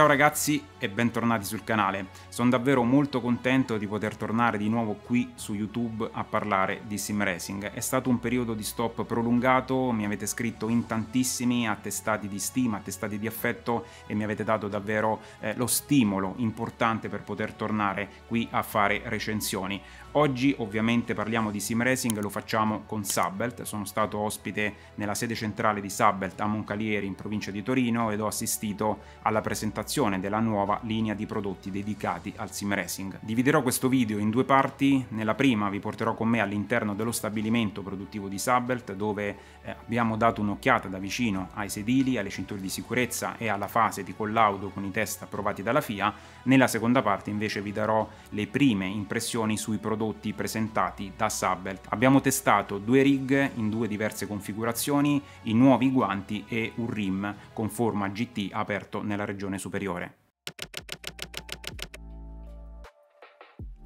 Ciao ragazzi e bentornati sul canale. Sono davvero molto contento di poter tornare di nuovo qui su YouTube a parlare di sim racing. È stato un periodo di stop prolungato, mi avete scritto in tantissimi attestati di stima, attestati di affetto e mi avete dato davvero eh, lo stimolo importante per poter tornare qui a fare recensioni. Oggi ovviamente parliamo di sim racing, lo facciamo con Sabbelt, sono stato ospite nella sede centrale di Sabbelt a Moncalieri in provincia di Torino ed ho assistito alla presentazione della nuova nuova linea di prodotti dedicati al sim racing. Dividerò questo video in due parti, nella prima vi porterò con me all'interno dello stabilimento produttivo di Sabelt dove eh, abbiamo dato un'occhiata da vicino ai sedili, alle cinture di sicurezza e alla fase di collaudo con i test approvati dalla FIA, nella seconda parte invece vi darò le prime impressioni sui prodotti presentati da Sabelt. Abbiamo testato due rig in due diverse configurazioni, i nuovi guanti e un rim con forma GT aperto nella regione superiore.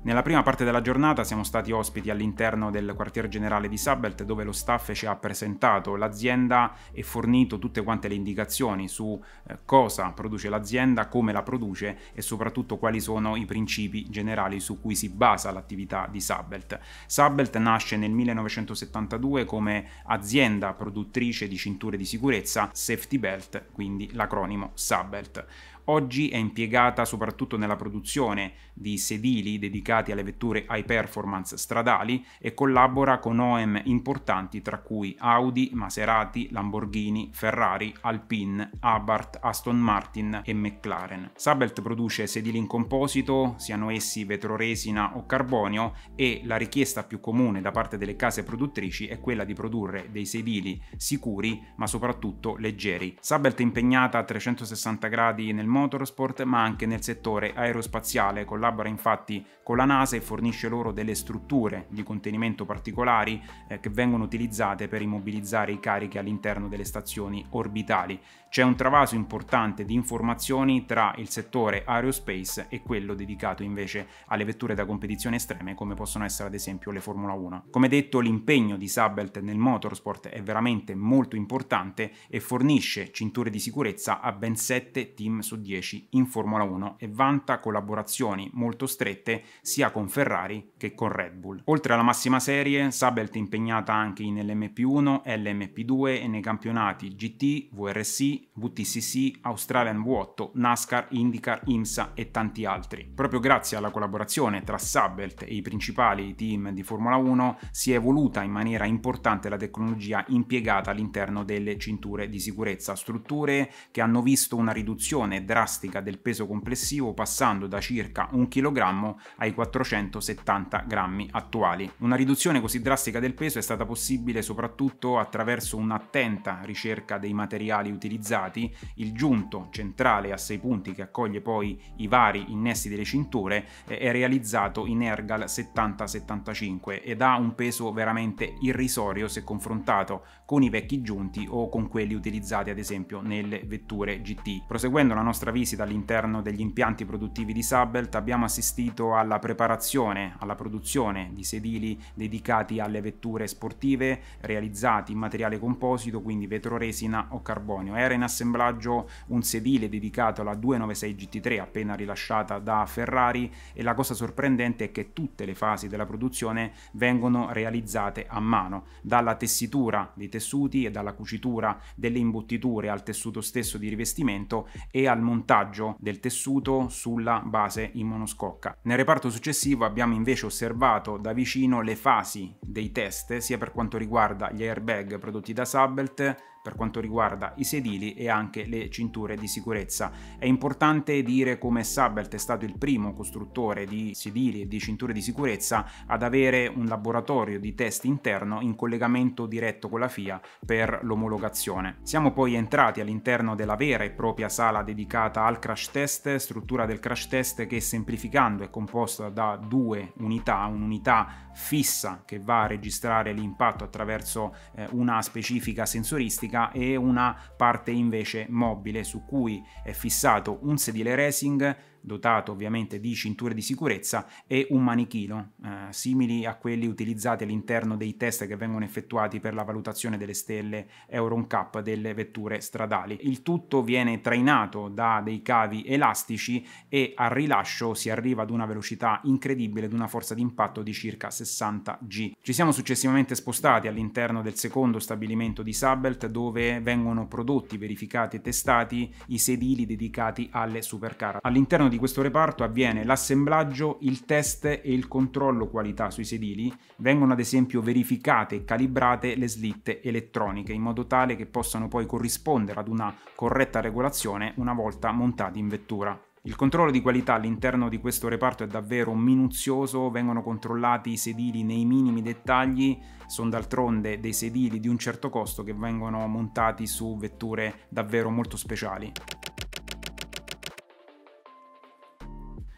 Nella prima parte della giornata siamo stati ospiti all'interno del quartier generale di Sabelt dove lo staff ci ha presentato l'azienda e fornito tutte quante le indicazioni su eh, cosa produce l'azienda, come la produce e soprattutto quali sono i principi generali su cui si basa l'attività di Sabelt. Sabelt nasce nel 1972 come azienda produttrice di cinture di sicurezza Safety Belt, quindi l'acronimo Sabelt. Oggi è impiegata soprattutto nella produzione di sedili dedicati alle vetture high performance stradali e collabora con OEM importanti tra cui Audi, Maserati, Lamborghini, Ferrari, Alpine, Abarth, Aston Martin e McLaren. Sabelt produce sedili in composito, siano essi vetroresina o carbonio e la richiesta più comune da parte delle case produttrici è quella di produrre dei sedili sicuri ma soprattutto leggeri. Sabelt è impegnata a 360 gradi nel motorsport ma anche nel settore aerospaziale, collabora infatti con la NASA e fornisce loro delle strutture di contenimento particolari eh, che vengono utilizzate per immobilizzare i carichi all'interno delle stazioni orbitali. C'è un travaso importante di informazioni tra il settore aerospace e quello dedicato invece alle vetture da competizione estreme come possono essere ad esempio le Formula 1. Come detto l'impegno di Sabelt nel motorsport è veramente molto importante e fornisce cinture di sicurezza a ben 7 team soddisfatti 10 in Formula 1 e vanta collaborazioni molto strette sia con Ferrari che con Red Bull. Oltre alla massima serie, Sabelt è impegnata anche nell'MP1 l'MP2 e nei campionati GT, VRC, VTCC, Australian V8, NASCAR, IndyCar, IMSA e tanti altri. Proprio grazie alla collaborazione tra Sabelt e i principali team di Formula 1 si è evoluta in maniera importante la tecnologia impiegata all'interno delle cinture di sicurezza, strutture che hanno visto una riduzione della drastica del peso complessivo passando da circa 1 kg ai 470 grammi attuali. Una riduzione così drastica del peso è stata possibile soprattutto attraverso un'attenta ricerca dei materiali utilizzati, il giunto centrale a 6 punti che accoglie poi i vari innesti delle cinture eh, è realizzato in Ergal 70-75 ed ha un peso veramente irrisorio se confrontato con i vecchi giunti o con quelli utilizzati ad esempio nelle vetture GT. Proseguendo la nostra visita all'interno degli impianti produttivi di Sabelt abbiamo assistito alla preparazione, alla produzione di sedili dedicati alle vetture sportive realizzati in materiale composito, quindi vetroresina o carbonio. Era in assemblaggio un sedile dedicato alla 296 GT3 appena rilasciata da Ferrari e la cosa sorprendente è che tutte le fasi della produzione vengono realizzate a mano, dalla tessitura dei tessuti e dalla cucitura delle imbottiture al tessuto stesso di rivestimento e al montaggio del tessuto sulla base in monoscocca. Nel reparto successivo abbiamo invece osservato da vicino le fasi dei test sia per quanto riguarda gli airbag prodotti da Sabelt per quanto riguarda i sedili e anche le cinture di sicurezza. È importante dire come Sabelt è stato il primo costruttore di sedili e di cinture di sicurezza ad avere un laboratorio di test interno in collegamento diretto con la FIA per l'omologazione. Siamo poi entrati all'interno della vera e propria sala dedicata al crash test, struttura del crash test che semplificando è composta da due unità, un'unità fissa che va a registrare l'impatto attraverso eh, una specifica sensoristica e una parte invece mobile su cui è fissato un sedile racing dotato ovviamente di cinture di sicurezza e un manichino, eh, simili a quelli utilizzati all'interno dei test che vengono effettuati per la valutazione delle stelle Euroncap delle vetture stradali. Il tutto viene trainato da dei cavi elastici e al rilascio si arriva ad una velocità incredibile, ad una forza di impatto di circa 60 G. Ci siamo successivamente spostati all'interno del secondo stabilimento di Sabelt dove vengono prodotti, verificati e testati i sedili dedicati alle supercar. All'interno di di questo reparto avviene l'assemblaggio, il test e il controllo qualità sui sedili. Vengono ad esempio verificate e calibrate le slitte elettroniche in modo tale che possano poi corrispondere ad una corretta regolazione una volta montati in vettura. Il controllo di qualità all'interno di questo reparto è davvero minuzioso, vengono controllati i sedili nei minimi dettagli, sono d'altronde dei sedili di un certo costo che vengono montati su vetture davvero molto speciali.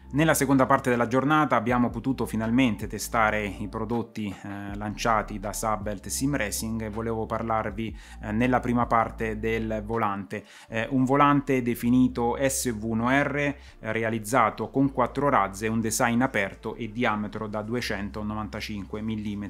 Nella seconda parte della giornata abbiamo potuto finalmente testare i prodotti eh, lanciati da Subbelt Sim Racing e volevo parlarvi eh, nella prima parte del volante. Eh, un volante definito SV1R eh, realizzato con quattro razze, un design aperto e diametro da 295 mm.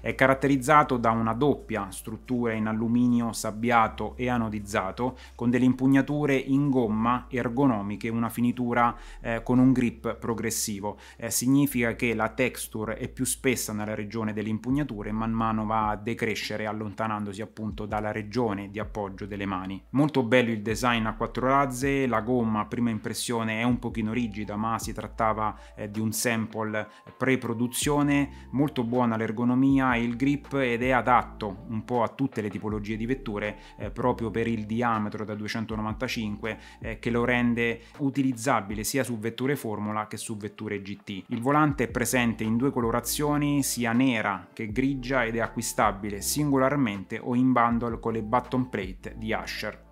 È caratterizzato da una doppia struttura in alluminio sabbiato e anodizzato con delle impugnature in gomma ergonomiche, una finitura eh, con un grip shape progressivo, eh, significa che la texture è più spessa nella regione delle impugnature e man mano va a decrescere allontanandosi appunto dalla regione di appoggio delle mani. Molto bello il design a quattro razze, la gomma a prima impressione è un pochino rigida ma si trattava eh, di un sample eh, pre-produzione, molto buona l'ergonomia e il grip ed è adatto un po' a tutte le tipologie di vetture eh, proprio per il diametro da 295 eh, che lo rende utilizzabile sia su vetture form Formula che su vetture GT. Il volante è presente in due colorazioni, sia nera che grigia ed è acquistabile singolarmente o in bundle con le button plate di Asher.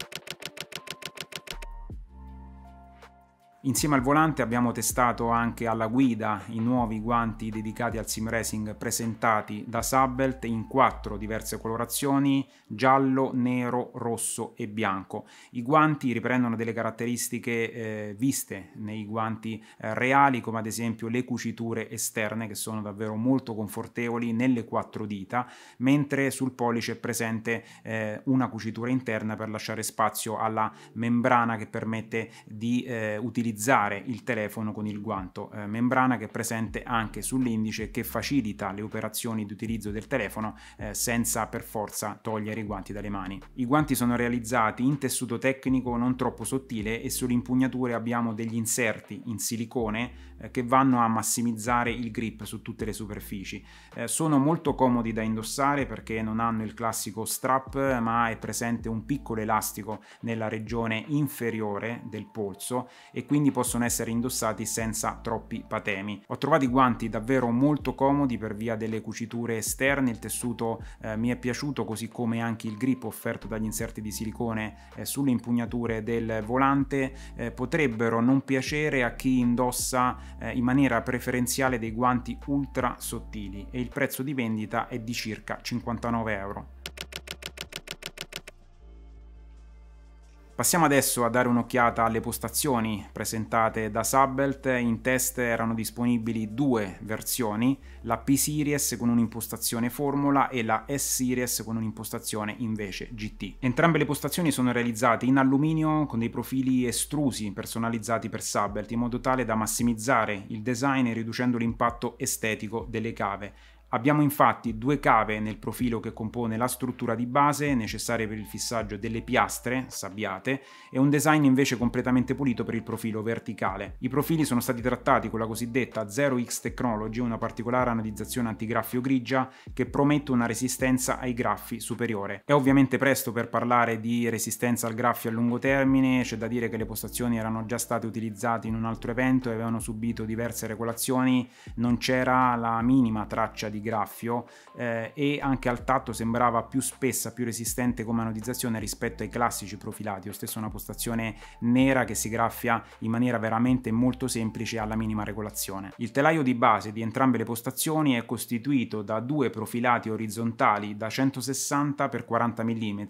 Insieme al volante abbiamo testato anche alla guida i nuovi guanti dedicati al sim racing presentati da Sabelt in quattro diverse colorazioni, giallo, nero, rosso e bianco. I guanti riprendono delle caratteristiche eh, viste nei guanti eh, reali come ad esempio le cuciture esterne che sono davvero molto confortevoli nelle quattro dita, mentre sul pollice è presente eh, una cucitura interna per lasciare spazio alla membrana che permette di eh, utilizzare utilizzare il telefono con il guanto, eh, membrana che è presente anche sull'indice che facilita le operazioni di utilizzo del telefono eh, senza per forza togliere i guanti dalle mani. I guanti sono realizzati in tessuto tecnico non troppo sottile e sulle impugnature abbiamo degli inserti in silicone eh, che vanno a massimizzare il grip su tutte le superfici. Eh, sono molto comodi da indossare perché non hanno il classico strap ma è presente un piccolo elastico nella regione inferiore del polso e quindi quindi possono essere indossati senza troppi patemi. Ho trovato i guanti davvero molto comodi per via delle cuciture esterne, il tessuto eh, mi è piaciuto così come anche il grip offerto dagli inserti di silicone eh, sulle impugnature del volante eh, potrebbero non piacere a chi indossa eh, in maniera preferenziale dei guanti ultra sottili e il prezzo di vendita è di circa 59 euro. Passiamo adesso a dare un'occhiata alle postazioni presentate da Subbelt. In test erano disponibili due versioni, la P-Series con un'impostazione Formula e la S-Series con un'impostazione invece GT. Entrambe le postazioni sono realizzate in alluminio con dei profili estrusi personalizzati per Subbelt in modo tale da massimizzare il design riducendo l'impatto estetico delle cave Abbiamo infatti due cave nel profilo che compone la struttura di base necessaria per il fissaggio delle piastre sabbiate e un design invece completamente pulito per il profilo verticale. I profili sono stati trattati con la cosiddetta 0x Technology, una particolare analizzazione antigraffio grigia che promette una resistenza ai graffi superiore. È ovviamente presto per parlare di resistenza al graffio a lungo termine, c'è da dire che le postazioni erano già state utilizzate in un altro evento e avevano subito diverse regolazioni, non c'era la minima traccia di graffio eh, e anche al tatto sembrava più spessa, più resistente come anodizzazione rispetto ai classici profilati. Lo stesso è una postazione nera che si graffia in maniera veramente molto semplice alla minima regolazione. Il telaio di base di entrambe le postazioni è costituito da due profilati orizzontali da 160 x 40 mm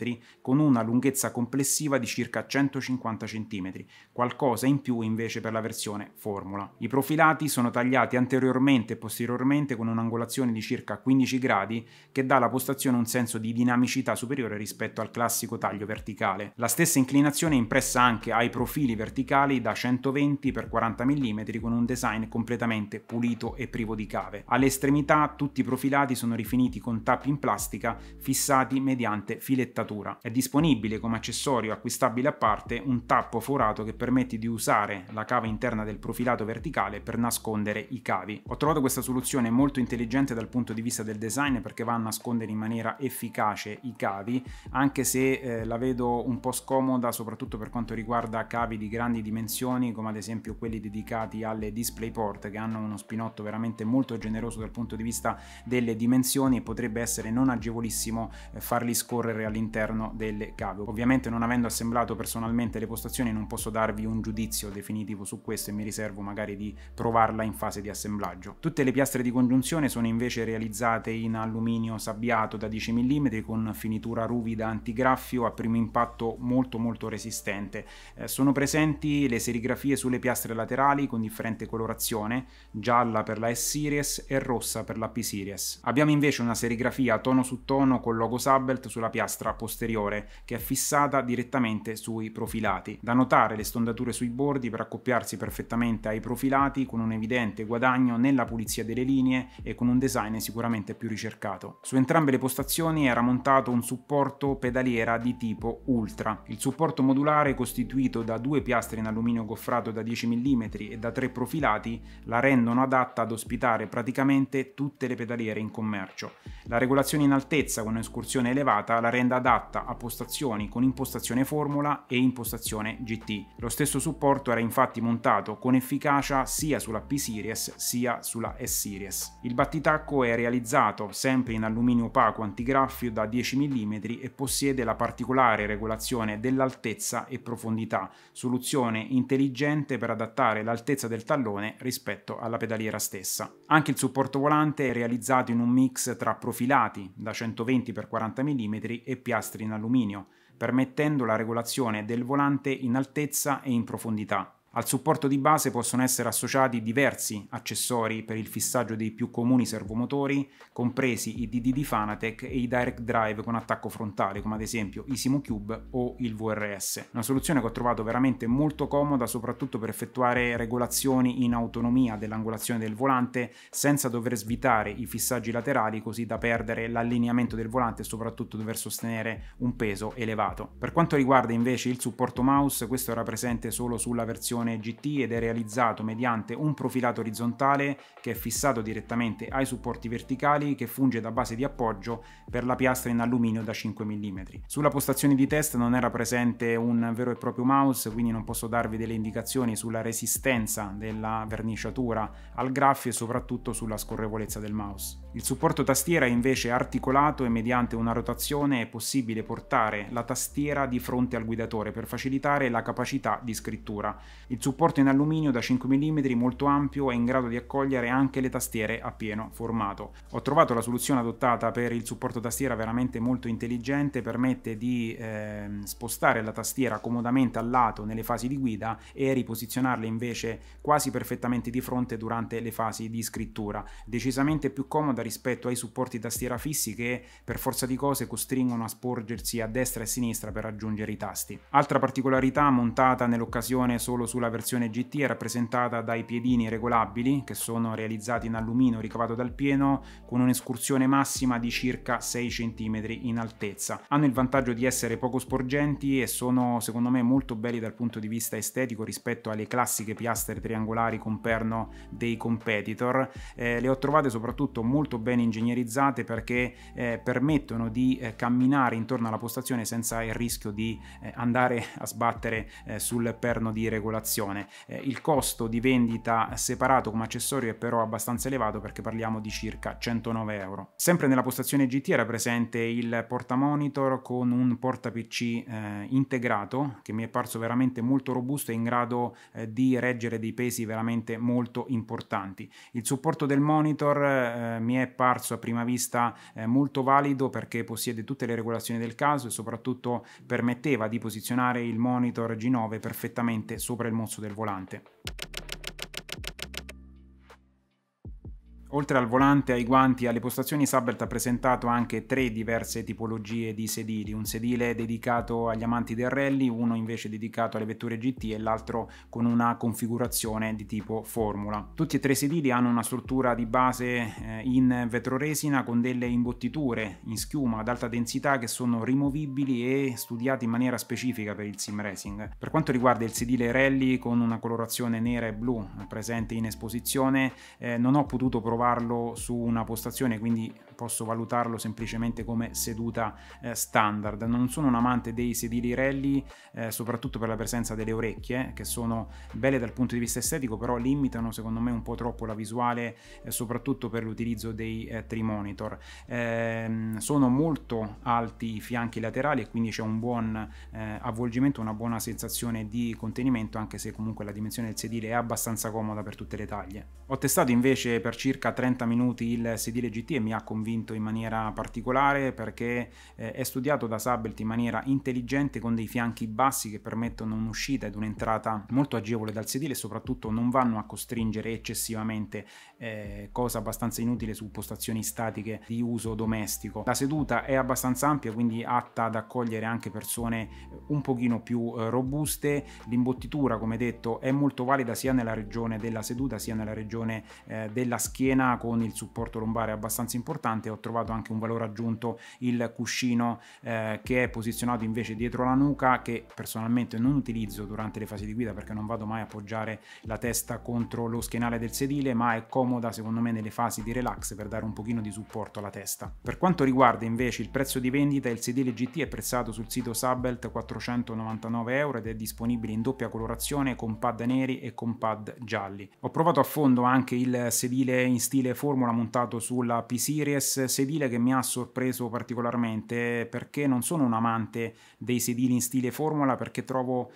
con una lunghezza complessiva di circa 150 cm, qualcosa in più invece per la versione Formula. I profilati sono tagliati anteriormente e posteriormente con un'angolazione di quindi circa 15 gradi, che dà alla postazione un senso di dinamicità superiore rispetto al classico taglio verticale. La stessa inclinazione è impressa anche ai profili verticali da 120 x 40 mm con un design completamente pulito e privo di cave. Alle estremità tutti i profilati sono rifiniti con tappi in plastica fissati mediante filettatura. È disponibile come accessorio acquistabile a parte un tappo forato che permette di usare la cava interna del profilato verticale per nascondere i cavi. Ho trovato questa soluzione molto intelligente dal dal punto di vista del design perché va a nascondere in maniera efficace i cavi, anche se eh, la vedo un po' scomoda soprattutto per quanto riguarda cavi di grandi dimensioni come ad esempio quelli dedicati alle DisplayPort che hanno uno spinotto veramente molto generoso dal punto di vista delle dimensioni e potrebbe essere non agevolissimo eh, farli scorrere all'interno delle cavi. Ovviamente non avendo assemblato personalmente le postazioni non posso darvi un giudizio definitivo su questo e mi riservo magari di provarla in fase di assemblaggio. Tutte le piastre di congiunzione sono invece invece realizzate in alluminio sabbiato da 10 mm con finitura ruvida antigraffio a primo impatto molto molto resistente. Eh, sono presenti le serigrafie sulle piastre laterali con differente colorazione, gialla per la S-Series e rossa per la P-Series. Abbiamo invece una serigrafia tono su tono con logo Sabelt sulla piastra posteriore che è fissata direttamente sui profilati. Da notare le stondature sui bordi per accoppiarsi perfettamente ai profilati con un evidente guadagno nella pulizia delle linee e con un design design sicuramente più ricercato. Su entrambe le postazioni era montato un supporto pedaliera di tipo Ultra. Il supporto modulare costituito da due piastre in alluminio goffrato da 10 mm e da tre profilati la rendono adatta ad ospitare praticamente tutte le pedaliere in commercio. La regolazione in altezza con escursione elevata la rende adatta a postazioni con impostazione formula e impostazione GT. Lo stesso supporto era infatti montato con efficacia sia sulla P-Series sia sulla S-Series. Il battitacco corpo è realizzato sempre in alluminio opaco antigraffio da 10 mm e possiede la particolare regolazione dell'altezza e profondità, soluzione intelligente per adattare l'altezza del tallone rispetto alla pedaliera stessa. Anche il supporto volante è realizzato in un mix tra profilati da 120 x 40 mm e piastri in alluminio, permettendo la regolazione del volante in altezza e in profondità. Al supporto di base possono essere associati diversi accessori per il fissaggio dei più comuni servomotori, compresi i DD di Fanatec e i Direct Drive con attacco frontale, come ad esempio i SimoCube o il VRS. Una soluzione che ho trovato veramente molto comoda, soprattutto per effettuare regolazioni in autonomia dell'angolazione del volante senza dover svitare i fissaggi laterali così da perdere l'allineamento del volante e soprattutto dover sostenere un peso elevato. Per quanto riguarda invece il supporto mouse, questo era presente solo sulla versione versione GT ed è realizzato mediante un profilato orizzontale che è fissato direttamente ai supporti verticali che funge da base di appoggio per la piastra in alluminio da 5 mm. Sulla postazione di test non era presente un vero e proprio mouse, quindi non posso darvi delle indicazioni sulla resistenza della verniciatura al graffio e soprattutto sulla scorrevolezza del mouse. Il supporto tastiera è invece articolato e mediante una rotazione è possibile portare la tastiera di fronte al guidatore per facilitare la capacità di scrittura. Il supporto in alluminio da 5 mm molto ampio è in grado di accogliere anche le tastiere a pieno formato. Ho trovato la soluzione adottata per il supporto tastiera veramente molto intelligente, permette di eh, spostare la tastiera comodamente al lato nelle fasi di guida e riposizionarla invece quasi perfettamente di fronte durante le fasi di scrittura. Decisamente più comoda rispetto ai supporti tastiera fissi che per forza di cose costringono a sporgersi a destra e a sinistra per raggiungere i tasti. Altra particolarità montata nell'occasione solo sulla versione GT è rappresentata dai piedini regolabili che sono realizzati in alluminio ricavato dal pieno con un'escursione massima di circa 6 cm in altezza. Hanno il vantaggio di essere poco sporgenti e sono secondo me molto belli dal punto di vista estetico rispetto alle classiche piastre triangolari con perno dei competitor. Eh, le ho trovate soprattutto molto molto ben ingegnerizzate perché eh, permettono di eh, camminare intorno alla postazione senza il rischio di eh, andare a sbattere eh, sul perno di regolazione. Eh, il costo di vendita separato come accessorio è però abbastanza elevato perché parliamo di circa 109 euro. Sempre nella postazione GT era presente il portamonitor con un porta PC eh, integrato che mi è parso veramente molto robusto e in grado di reggere dei pesi veramente molto importanti. Il supporto del monitor mi è è parso a prima vista eh, molto valido perché possiede tutte le regolazioni del caso e soprattutto permetteva di posizionare il monitor G9 perfettamente sopra il mozzo del volante. Oltre al volante, ai guanti e alle postazioni, Sabert ha presentato anche tre diverse tipologie di sedili, un sedile dedicato agli amanti del rally, uno invece dedicato alle vetture GT e l'altro con una configurazione di tipo formula. Tutti e tre i sedili hanno una struttura di base eh, in vetroresina con delle imbottiture in schiuma ad alta densità che sono rimovibili e studiati in maniera specifica per il sim racing. Per quanto riguarda il sedile rally con una colorazione nera e blu presente in esposizione, eh, non ho potuto provare trovarlo su una postazione, quindi posso valutarlo semplicemente come seduta eh, standard. Non sono un amante dei sedili rally, eh, soprattutto per la presenza delle orecchie, che sono belle dal punto di vista estetico, però limitano secondo me un po' troppo la visuale, eh, soprattutto per l'utilizzo dei eh, trimonitor. Ehm, sono molto alti i fianchi laterali e quindi c'è un buon eh, avvolgimento, una buona sensazione di contenimento, anche se comunque la dimensione del sedile è abbastanza comoda per tutte le taglie. Ho testato invece per circa 30 minuti il sedile GT e mi ha convinto convinto in maniera particolare perché eh, è studiato da Sabelt in maniera intelligente con dei fianchi bassi che permettono un'uscita ed un'entrata molto agevole dal sedile e soprattutto non vanno a costringere eccessivamente, eh, cosa abbastanza inutile su postazioni statiche di uso domestico. La seduta è abbastanza ampia quindi atta ad accogliere anche persone eh, un pochino più eh, robuste, l'imbottitura come detto è molto valida sia nella regione della seduta sia nella regione eh, della schiena con il supporto lombare abbastanza importante interessante, ho trovato anche un valore aggiunto il cuscino eh, che è posizionato invece dietro la nuca che personalmente non utilizzo durante le fasi di guida perché non vado mai a appoggiare la testa contro lo schienale del sedile ma è comoda secondo me nelle fasi di relax per dare un pochino di supporto alla testa. Per quanto riguarda invece il prezzo di vendita il sedile GT è prezzato sul sito Subbelt 499 euro ed è disponibile in doppia colorazione con pad neri e con pad gialli. Ho provato a fondo anche il sedile in stile formula montato sulla P-Series Mercedes sedile che mi ha sorpreso particolarmente perché non sono un amante dei sedili in stile formula perché trovo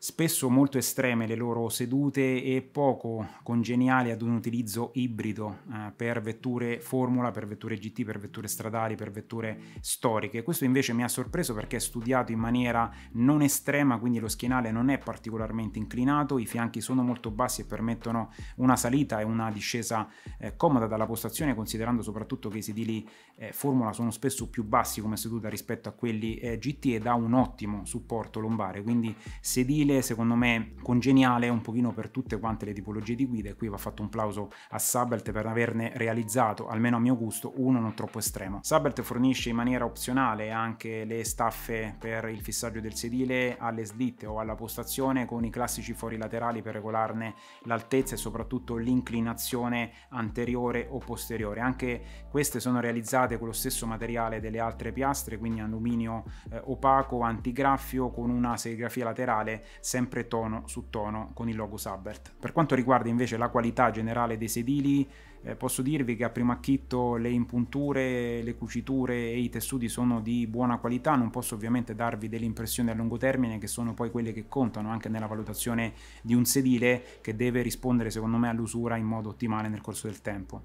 spesso molto estreme le loro sedute e poco congeniali ad un utilizzo ibrido eh, per vetture formula, per vetture GT, per vetture stradali, per vetture storiche. Questo invece mi ha sorpreso perché è studiato in maniera non estrema, quindi lo schienale non è particolarmente inclinato, i fianchi sono molto bassi e permettono una salita e una discesa eh, comoda dalla postazione, considerando soprattutto che i sedili eh, formula sono spesso più bassi come seduta rispetto a quelli eh, GT e dà un ottimo supporto lombare, quindi sedili stile secondo me congeniale un pochino per tutte quante le tipologie di guida e qui va fatto un plauso a Sabelt per averne realizzato, almeno a mio gusto, uno non troppo estremo. Sabelt fornisce in maniera opzionale anche le staffe per il fissaggio del sedile alle slitte o alla postazione con i classici fori laterali per regolarne l'altezza e soprattutto l'inclinazione anteriore o posteriore. Anche queste sono realizzate con lo stesso materiale delle altre piastre, quindi alluminio eh, opaco, antigraffio con una serigrafia laterale sempre tono su tono con il logo Sabert. Per quanto riguarda invece la qualità generale dei sedili, eh, posso dirvi che a primo acchitto le impunture, le cuciture e i tessuti sono di buona qualità, non posso ovviamente darvi delle impressioni a lungo termine che sono poi quelle che contano anche nella valutazione di un sedile che deve rispondere secondo me all'usura in modo ottimale nel corso del tempo.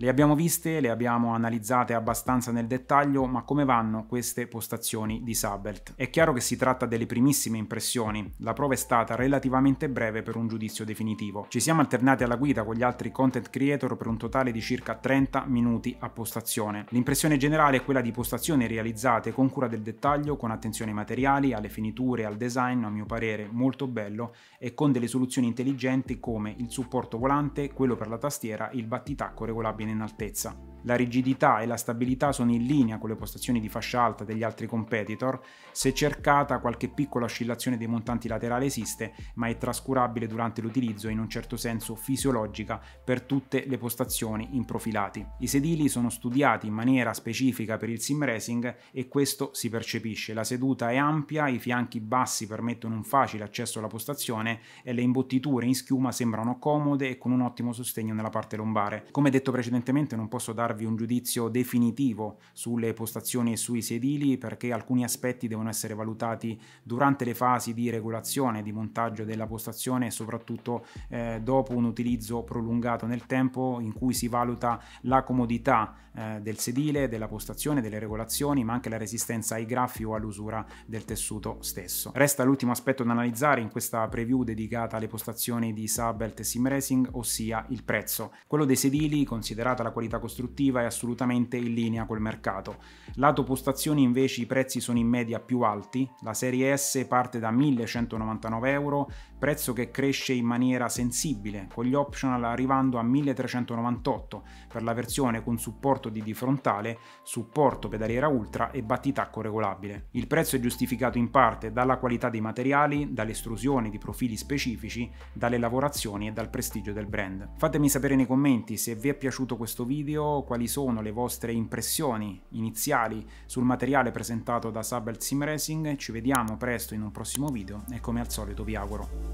Le abbiamo viste, le abbiamo analizzate abbastanza nel dettaglio, ma come vanno queste postazioni di Sabelt? È chiaro che si tratta delle primissime impressioni, la prova è stata relativamente breve per un giudizio definitivo. Ci siamo alternati alla guida con gli altri content creator per un totale di circa 30 minuti a postazione. L'impressione generale è quella di postazioni realizzate con cura del dettaglio, con attenzione ai materiali, alle finiture, al design, a mio parere molto bello, e con delle soluzioni intelligenti come il supporto volante, quello per la tastiera, il battitacco regolabile viene in altezza. La rigidità e la stabilità sono in linea con le postazioni di fascia alta degli altri competitor, se cercata qualche piccola oscillazione dei montanti laterali esiste, ma è trascurabile durante l'utilizzo e in un certo senso fisiologica per tutte le postazioni in profilati. I sedili sono studiati in maniera specifica per il sim racing e questo si percepisce. La seduta è ampia, i fianchi bassi permettono un facile accesso alla postazione e le imbottiture in schiuma sembrano comode e con un ottimo sostegno nella parte lombare. Come detto precedentemente, evidentemente non posso darvi un giudizio definitivo sulle postazioni e sui sedili perché alcuni aspetti devono essere valutati durante le fasi di regolazione, di montaggio della postazione e soprattutto eh, dopo un utilizzo prolungato nel tempo in cui si valuta la comodità eh, del sedile, della postazione, delle regolazioni, ma anche la resistenza ai graffi o all'usura del tessuto stesso. Resta l'ultimo aspetto da analizzare in questa preview dedicata alle postazioni di Sabelt e Sim Racing, ossia il prezzo. Quello dei sedili, considerato considerata la qualità costruttiva è assolutamente in linea col mercato. Lato postazioni invece i prezzi sono in media più alti, la serie S parte da 1199 euro, prezzo che cresce in maniera sensibile, con gli optional arrivando a 1398 per la versione con supporto DD frontale, supporto pedaliera ultra e battitacco regolabile. Il prezzo è giustificato in parte dalla qualità dei materiali, dall'estrusione di profili specifici, dalle lavorazioni e dal prestigio del brand. Fatemi sapere nei commenti se vi è piaciuto questo video, quali sono le vostre impressioni iniziali sul materiale presentato da Sabel Sim Racing, ci vediamo presto in un prossimo video e come al solito vi auguro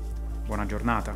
Buona giornata.